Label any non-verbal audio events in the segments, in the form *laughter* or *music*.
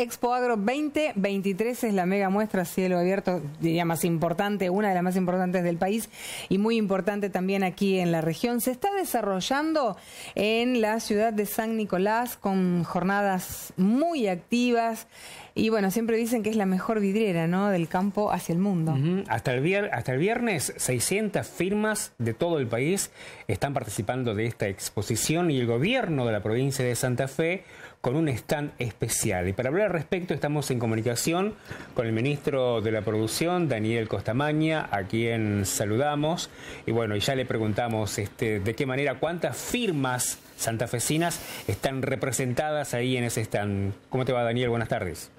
Expo Agro 2023 es la mega muestra cielo abierto, diría más importante, una de las más importantes del país y muy importante también aquí en la región. Se está desarrollando en la ciudad de San Nicolás con jornadas muy activas. Y bueno, siempre dicen que es la mejor vidriera, Del campo hacia el mundo. hasta, el hasta el viernes, 600 firmas de todo el país están participando de esta exposición y el gobierno de la provincia de Santa Fe con un stand especial. Y para hablar al respecto estamos en comunicación con el ministro de la Producción, Daniel Costamaña, a quien saludamos. Y bueno, y ya le preguntamos este, de qué manera, cuántas firmas santafesinas están representadas ahí en ese stand. ¿Cómo te va, Daniel? Buenas tardes.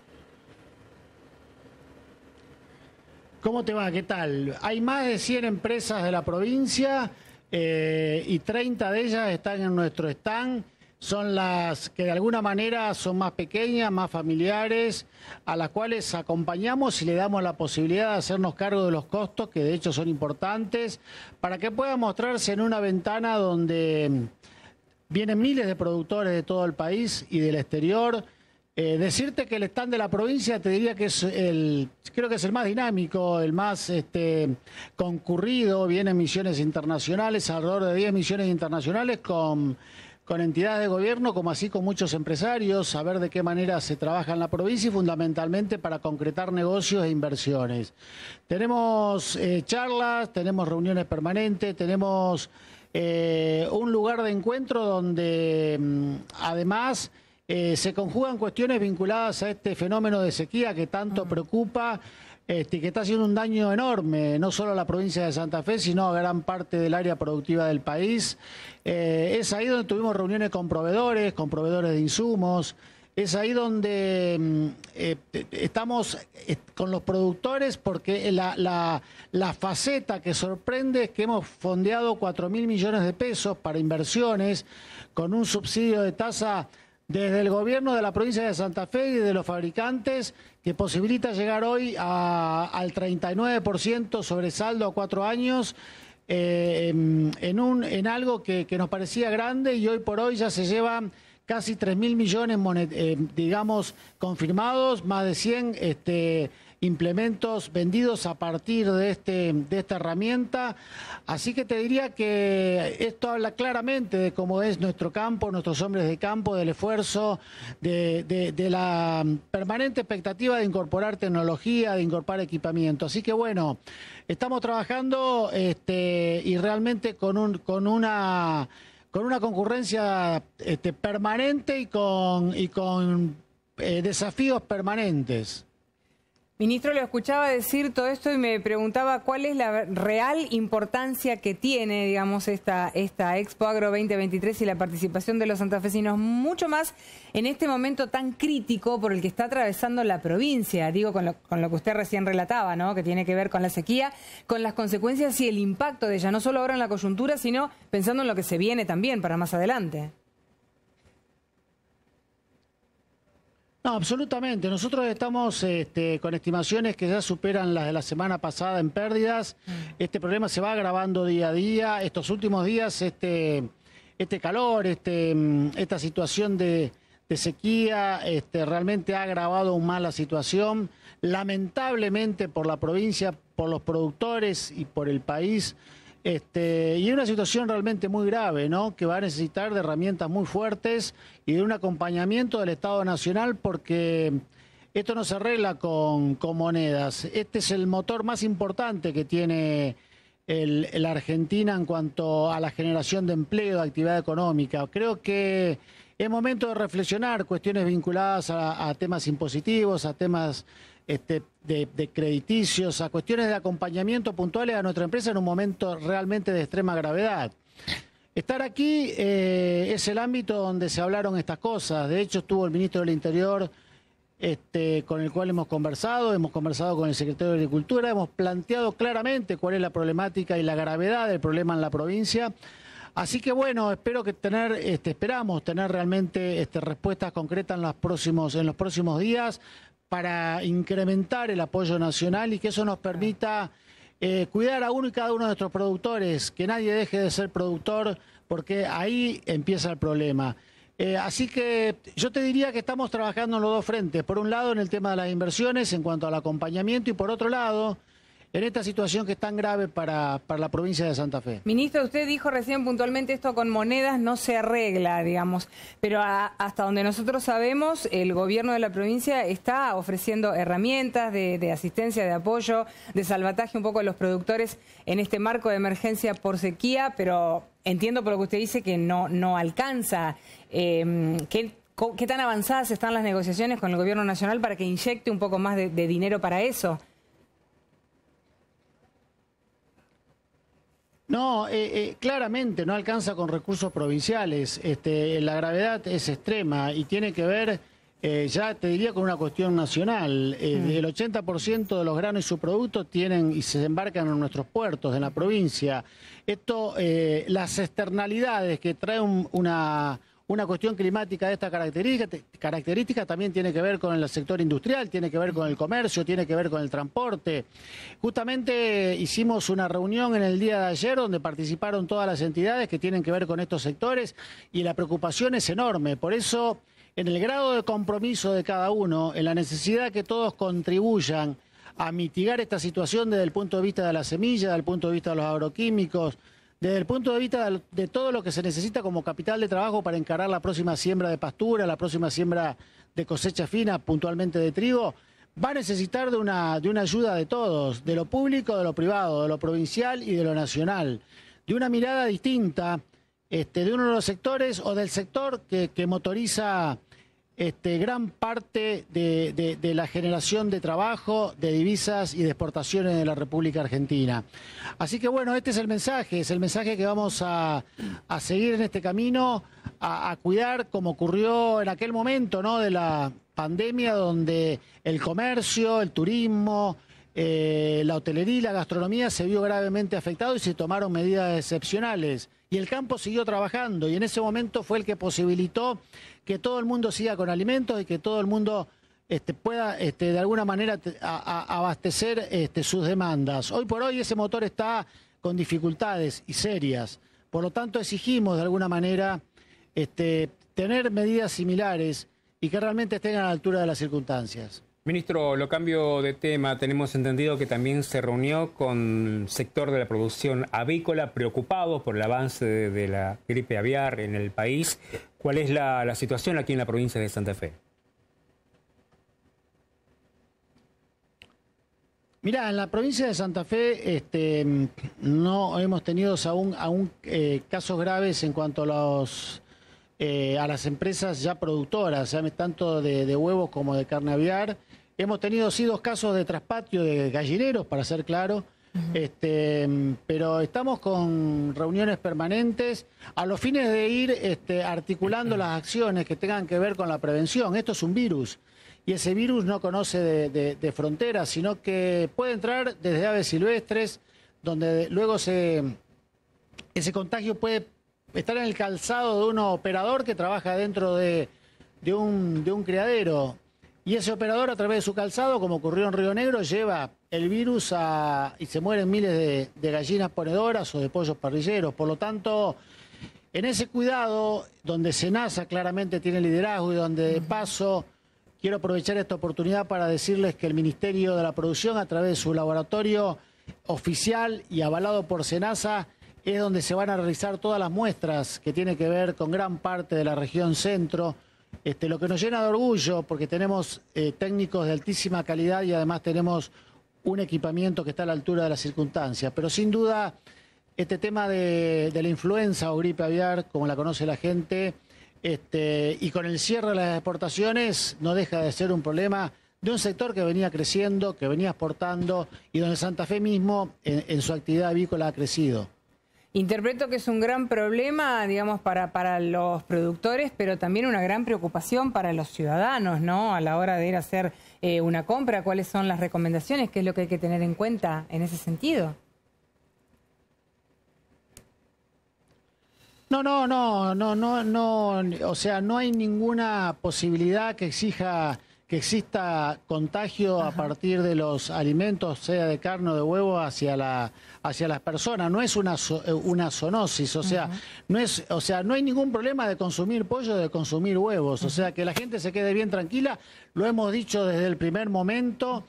¿Cómo te va? ¿Qué tal? Hay más de 100 empresas de la provincia eh, y 30 de ellas están en nuestro stand. Son las que de alguna manera son más pequeñas, más familiares, a las cuales acompañamos y le damos la posibilidad de hacernos cargo de los costos, que de hecho son importantes, para que puedan mostrarse en una ventana donde mm, vienen miles de productores de todo el país y del exterior eh, decirte que el stand de la provincia te diría que es el, creo que es el más dinámico, el más este, concurrido, vienen misiones internacionales, alrededor de 10 misiones internacionales con, entidades de gobierno, como así con muchos empresarios, saber de qué manera se trabaja en la provincia y fundamentalmente para concretar negocios e inversiones. Tenemos eh, charlas, tenemos reuniones permanentes, tenemos eh, un lugar de encuentro donde mm, además... Eh, se conjugan cuestiones vinculadas a este fenómeno de sequía que tanto mm. preocupa y este, que está haciendo un daño enorme, no solo a la provincia de Santa Fe, sino a gran parte del área productiva del país. Eh, es ahí donde tuvimos reuniones con proveedores, con proveedores de insumos. Es ahí donde mm, eh, estamos con los productores porque la, faceta que sorprende es que hemos fondeado cuatro mil millones de pesos para inversiones con un subsidio de tasa desde el gobierno de la provincia de Santa Fe y de los fabricantes que posibilita llegar hoy al 39% sobre saldo a cuatro años. Eh, en, un, en algo que, nos parecía grande y hoy por hoy ya se llevan casi 3 mil millones, eh, digamos, confirmados, más de 100 este, implementos vendidos a partir de, este, de esta herramienta. Así que te diría que esto habla claramente de cómo es nuestro campo, nuestros hombres de campo, del esfuerzo, de, la permanente expectativa de incorporar tecnología, de incorporar equipamiento. Así que bueno, estamos trabajando este, y realmente con, un, con una con una concurrencia este, permanente y con, y con eh, desafíos permanentes. Ministro, le escuchaba decir todo esto y me preguntaba cuál es la real importancia que tiene, digamos, esta, esta Expo Agro 2023 y la participación de los santafesinos, mucho más en este momento tan crítico por el que está atravesando la provincia, digo, con lo, con lo que usted recién relataba, ¿no? Que tiene que ver con la sequía, con las consecuencias y el impacto de ella, no solo ahora en la coyuntura, sino pensando en lo que se viene también para más adelante. No, absolutamente. Nosotros estamos este, con estimaciones que ya superan las de la semana pasada en pérdidas. Mm. Este problema se va agravando día a día. Estos últimos días, este, este calor, este, mm, esta situación de, sequía, realmente ha agravado aún más la situación. Lamentablemente por la provincia, por los productores y por el país. Este, y es una situación realmente muy grave, ¿no? Que va a necesitar de herramientas muy fuertes y de un acompañamiento del Estado Nacional porque esto no se arregla con, monedas. Este es el motor más importante que tiene la Argentina en cuanto a la generación de empleo, actividad económica. Creo que es momento de reflexionar cuestiones vinculadas a temas impositivos, a temas este, de, crediticios, a cuestiones de acompañamiento puntuales a nuestra empresa en un momento realmente de extrema gravedad. Estar aquí eh, es el ámbito donde se hablaron estas cosas. De hecho, estuvo el ministro del Interior este, con el cual hemos conversado, hemos conversado con el secretario de Agricultura, hemos planteado claramente cuál es la problemática y la gravedad del problema en la provincia. Así que bueno, espero que tener, este, esperamos tener realmente respuestas concretas en los próximos, en los próximos días para incrementar el apoyo nacional y que eso nos permita eh, cuidar a uno y cada uno de nuestros productores, que nadie deje de ser productor, porque ahí empieza el problema. Eh, así que yo te diría que estamos trabajando en los dos frentes. Por un lado, en el tema de las inversiones en cuanto al acompañamiento y por otro lado, en esta situación que es tan grave para, la provincia de Santa Fe. Ministro, usted dijo recién puntualmente esto con monedas no se arregla, digamos, pero hasta donde nosotros sabemos, el gobierno de la provincia está ofreciendo herramientas de, asistencia, de apoyo, de salvataje un poco a los productores en este marco de emergencia por sequía, pero entiendo por lo que usted dice que no, no alcanza. Em, ¿qué, tan avanzadas están las negociaciones con el gobierno nacional para que inyecte un poco más de dinero para eso? No, eh, eh, claramente no alcanza con recursos provinciales. Este, la gravedad es extrema y tiene que ver, eh, ya te diría, con una cuestión nacional. Mm. El 80% de los granos y sus productos tienen y se embarcan en nuestros puertos, de la provincia. Esto, las externalidades que trae una una cuestión climática de esta característica, también tiene que ver con el sector industrial, tiene que ver con el comercio, tiene que ver con el transporte. Justamente hicimos una reunión en el día de ayer donde participaron todas las entidades que tienen que ver con estos sectores y la preocupación es enorme. Por eso, en el grado de compromiso de cada uno, en la necesidad que todos contribuyan a mitigar esta situación desde el punto de vista de la semilla, desde el punto de vista de los agroquímicos, desde el punto de vista de todo lo que se necesita como capital de trabajo para encarar la próxima siembra de pastura, la próxima siembra de cosecha fina, puntualmente de trigo, va a necesitar de una, de una ayuda de todos, de lo público, de lo privado, de lo provincial y de lo nacional, de una mirada distinta este, de uno de los sectores o del sector que motoriza este, gran parte de, la generación de trabajo, de divisas y de exportaciones de la República Argentina. Así que bueno, este es el mensaje, es el mensaje que vamos a, seguir en este camino, a, cuidar como ocurrió en aquel momento de la pandemia, donde el comercio, el turismo, eh, la hotelería y la gastronomía se vio gravemente afectado y se tomaron medidas excepcionales. Y el campo siguió trabajando y en ese momento fue el que posibilitó que todo el mundo siga con alimentos y que todo el mundo este, pueda este, de alguna manera abastecer este, sus demandas. Hoy por hoy ese motor está con dificultades y serias. Por lo tanto, exigimos de alguna manera tener medidas similares y que realmente estén a la altura de las circunstancias. Ministro, lo cambio de tema. Tenemos entendido que también se reunió con el sector de la producción avícola preocupados por el avance de, la gripe aviar en el país. ¿Cuál es la, situación aquí en la provincia de Santa Fe? Mirá, en la provincia de Santa Fe este, no hemos tenido aún, eh, casos graves en cuanto a los eh, a las empresas ya productoras, ¿eh? tanto de, huevos como de carne aviar. Hemos tenido sí dos casos de traspatio de gallineros, para ser claro, este, pero estamos con reuniones permanentes a los fines de ir este, articulando las acciones que tengan que ver con la prevención. Esto es un virus y ese virus no conoce de, fronteras, sino que puede entrar desde aves silvestres, donde luego se, ese contagio puede estar en el calzado de un operador que trabaja dentro de, un, criadero. Y ese operador, a través de su calzado, como ocurrió en Río Negro, lleva el virus y se mueren miles de, de gallinas ponedoras o de pollos parrilleros. Por lo tanto, en ese cuidado, donde Senasa claramente tiene liderazgo y donde de paso quiero aprovechar esta oportunidad para decirles que el Ministerio de la Producción, a través de su laboratorio oficial y avalado por Senasa, es donde se van a realizar todas las muestras que tiene que ver con gran parte de la región centro. Este, lo que nos llena de orgullo, porque tenemos eh, técnicos de altísima calidad y además tenemos un equipamiento que está a la altura de las circunstancias. Pero sin duda, este tema de, la influenza o gripe aviar, como la conoce la gente, este, y con el cierre de las exportaciones, no deja de ser un problema de un sector que venía creciendo, que venía exportando y donde Santa Fe mismo en su actividad avícola ha crecido. Interpreto que es un gran problema, digamos, para, para los productores, pero también una gran preocupación para los ciudadanos, ¿no? A la hora de ir a hacer eh, una compra, ¿cuáles son las recomendaciones? ¿Qué es lo que hay que tener en cuenta en ese sentido? No, no, no, no, no, no, o sea, no hay ninguna posibilidad que exija que exista contagio a partir de los alimentos, sea de carne o de huevo, hacia la hacia las personas. No es una eh, una zoonosis, o sea, no es, o sea, no hay ningún problema de consumir pollo, de consumir huevos, o sea, que la gente se quede bien tranquila. Lo hemos dicho desde el primer momento.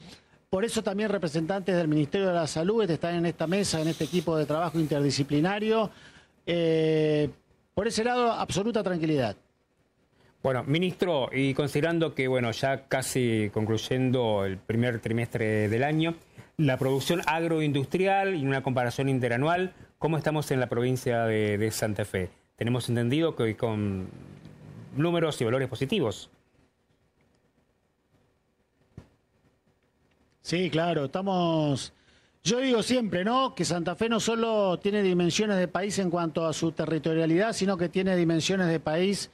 Por eso también representantes del Ministerio de la Salud están en esta mesa, en este equipo de trabajo interdisciplinario. Eh, por ese lado, absoluta tranquilidad. Bueno, ministro, y considerando que bueno, ya casi concluyendo el primer trimestre del año, la producción agroindustrial y una comparación interanual, ¿cómo estamos en la provincia de, Santa Fe? Tenemos entendido que hoy con números y valores positivos. Sí, claro, estamos... Yo digo siempre, ¿no? Que Santa Fe no solo tiene dimensiones de país en cuanto a su territorialidad, sino que tiene dimensiones de país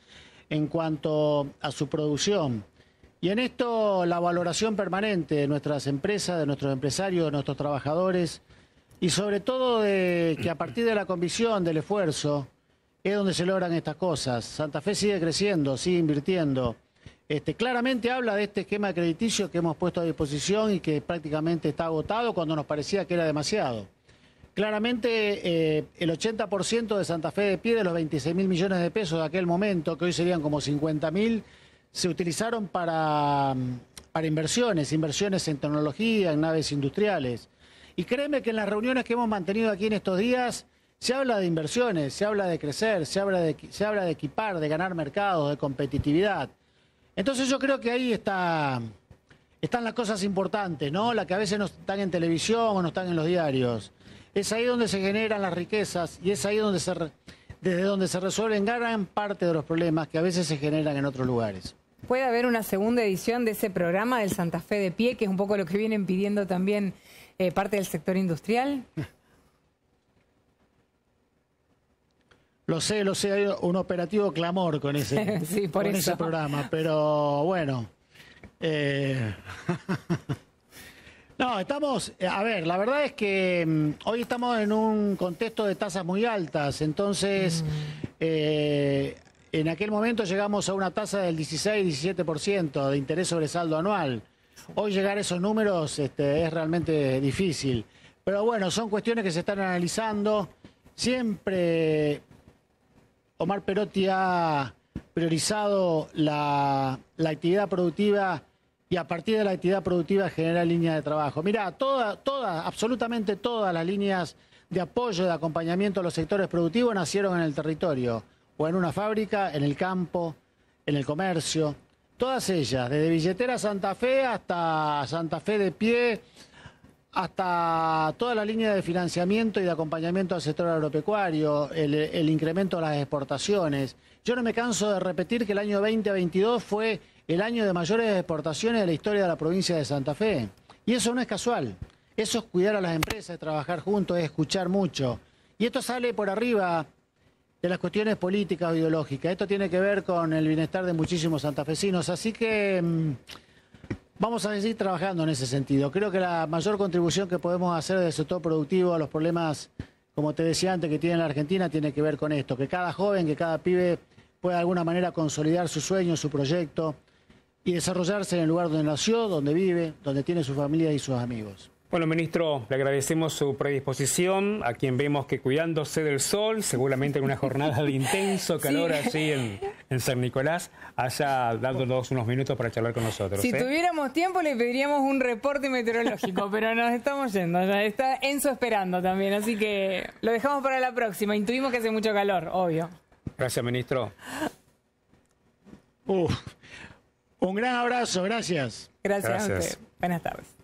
en cuanto a su producción. Y en esto la valoración permanente de nuestras empresas, de nuestros empresarios, de nuestros trabajadores y sobre todo de que a partir de la convicción, del esfuerzo, es donde se logran estas cosas. Santa Fe sigue creciendo, sigue invirtiendo. Este, claramente habla de este esquema crediticio que hemos puesto a disposición y que prácticamente está agotado cuando nos parecía que era demasiado. Claramente eh, el 80% de Santa Fe de Pie, de los 26 mil millones de pesos de aquel momento, que hoy serían como 50 mil, se utilizaron para, inversiones, inversiones en tecnología, en naves industriales. Y créeme que en las reuniones que hemos mantenido aquí en estos días, se habla de inversiones, se habla de crecer, se habla de, se habla de equipar, de ganar mercados, de competitividad. Entonces yo creo que ahí está, están las cosas importantes, ¿no? Las que a veces no están en televisión o no están en los diarios. Es ahí donde se generan las riquezas y es ahí donde se, desde donde se resuelven gran parte de los problemas que a veces se generan en otros lugares. Puede haber una segunda edición de ese programa del Santa Fe de pie, que es un poco lo que vienen pidiendo también eh, parte del sector industrial. *laughs* Lo sé, lo sé, hay un operativo clamor con ese, *laughs* ese programa, pero bueno. Eh, *laughs* No, estamos, eh, a ver, la verdad es que mm, hoy estamos en un contexto de tasas muy altas, entonces mm. eh, en aquel momento llegamos a una tasa del 16-17% de interés sobre saldo anual. Hoy llegar a esos números este, es realmente difícil, pero bueno, son cuestiones que se están analizando. Siempre Omar Perotti ha priorizado la actividad productiva y a partir de la actividad productiva genera línea de trabajo. Mirá, todas, todas, absolutamente todas las líneas de apoyo, de acompañamiento a los sectores productivos nacieron en el territorio, o en una fábrica, en el campo, en el comercio. Todas ellas, desde Billetera Santa Fe hasta Santa Fe de Pie, hasta toda la línea de financiamiento y de acompañamiento al sector agropecuario, el, el incremento de las exportaciones. Yo no me canso de repetir que el año 2022 fue el año de mayores exportaciones de la historia de la provincia de Santa Fe. Y eso no es casual. Eso es cuidar a las empresas, trabajar juntos, es escuchar mucho. Y esto sale por arriba de las cuestiones políticas o ideológicas. Esto tiene que ver con el bienestar de muchísimos santafesinos. Así que mm, vamos a seguir trabajando en ese sentido. Creo que la mayor contribución que podemos hacer desde el sector productivo a los problemas, como te decía antes, que tiene la Argentina, tiene que ver con esto. Que cada joven, que cada pibe pueda de alguna manera consolidar su sueño, su proyecto y desarrollarse en el lugar donde nació, donde vive, donde tiene su familia y sus amigos. Bueno, ministro, le agradecemos su predisposición, a quien vemos que cuidándose del sol, seguramente en una jornada de intenso calor así en, San Nicolás, haya dándonos unos minutos para charlar con nosotros. Si ¿eh? tuviéramos tiempo le pediríamos un reporte meteorológico, *laughs* pero nos estamos yendo, ya está Enzo esperando también, así que lo dejamos para la próxima. Intuimos que hace mucho calor, obvio. Gracias, ministro. Uf. Un gran abrazo, gracias. Gracias, a Buenas tardes.